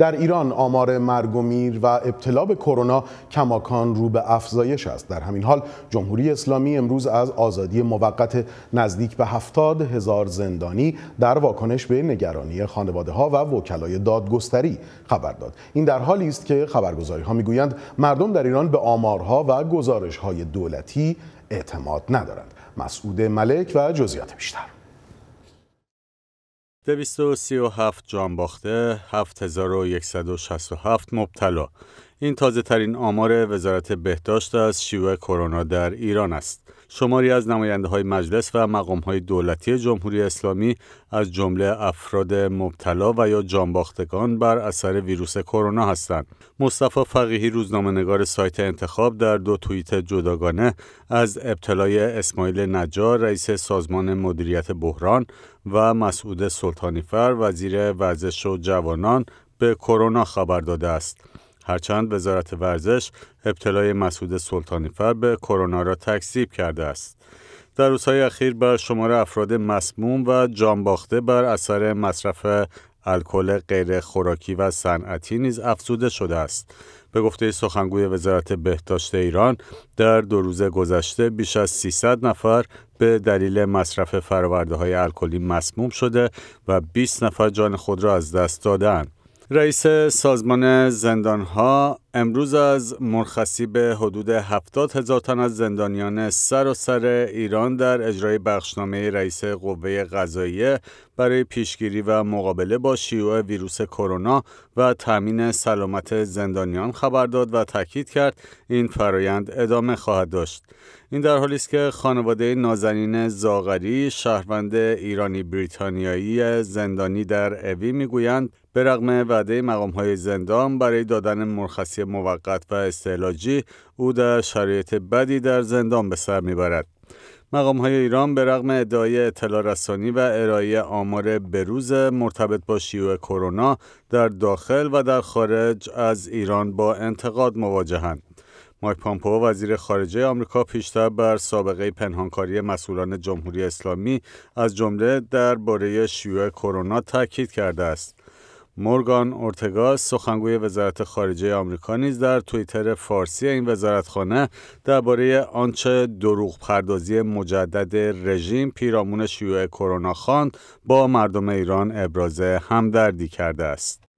در ایران آمار مرگ و میر و ابتلا به کرونا کماکان رو به افزایش است در همین حال جمهوری اسلامی امروز از آزادی موقت نزدیک به هفتاد هزار زندانی در واکنش به نگرانی خانواده ها و وکلای دادگستری خبر داد این در حالی است که خبرگزاری ها میگویند مردم در ایران به آمارها و گزارش های دولتی اعتماد ندارند مسعود ملک و جزئیات بیشتر 237 جان باخته 7167 مبتلا این تازه ترین آمار وزارت بهداشت از شیوع کرونا در ایران است شماری از نماینده های مجلس و مقام های دولتی جمهوری اسلامی از جمله افراد مبتلا و یا جانباختگان بر اثر ویروس کرونا هستند. مصطفی فقیهی روزنامه‌نگار سایت انتخاب در دو توییت جداگانه از ابتلای اسماعیل نجار رئیس سازمان مدیریت بحران و مسعود سلطانیفر وزیر ورزش و جوانان به کرونا خبر داده است. هرچند وزارت ورزش ابتلای مسعود فر به کرونا را تکذیب کرده است در روزهای اخیر بر شمار افراد مسموم و جانباخته بر اثر مصرف الکل غیر خوراکی و صنعتی نیز افزوده شده است به گفته سخنگوی وزارت بهداشت ایران در دو روز گذشته بیش از 300 نفر به دلیل مصرف فرورده های الکلی مسموم شده و 20 نفر جان خود را از دست دادند رئیس سازمان زندانها امروز از مرخصی به حدود 70 هزار تن از زندانیان سراسر سر ایران در اجرای بخشنامه رئیس قوه قضاییه برای پیشگیری و مقابله با شیوع ویروس کرونا و تامین سلامت زندانیان خبر داد و تاکید کرد این فرایند ادامه خواهد داشت این در حالی است که خانواده نازنین زاغری شهروند ایرانی بریتانیایی زندانی در اوی میگویند به رغم وعده های زندان برای دادن مرخصی موقت و استعلاجی او در شرایط بدی در زندان به سر میبرد مقام های ایران به رغم ادعای اطلاع رسانی و ارائه آمار بروز مرتبط با شیوع کرونا در داخل و در خارج از ایران با انتقاد مواجهند. مایک پامپو وزیر خارجه آمریکا پیشتر بر سابقه پنهانکاری مسئولان جمهوری اسلامی از جمله درباره شیوع کرونا تاکید کرده است. مورگان اورتگا سخنگوی وزارت خارجه آمریکا نیز در توییتر فارسی این وزارتخانه درباره آنچه دروغ پردازی مجدد رژیم پیرامون شیوع کرونا خواند با مردم ایران ابراز همدردی کرده است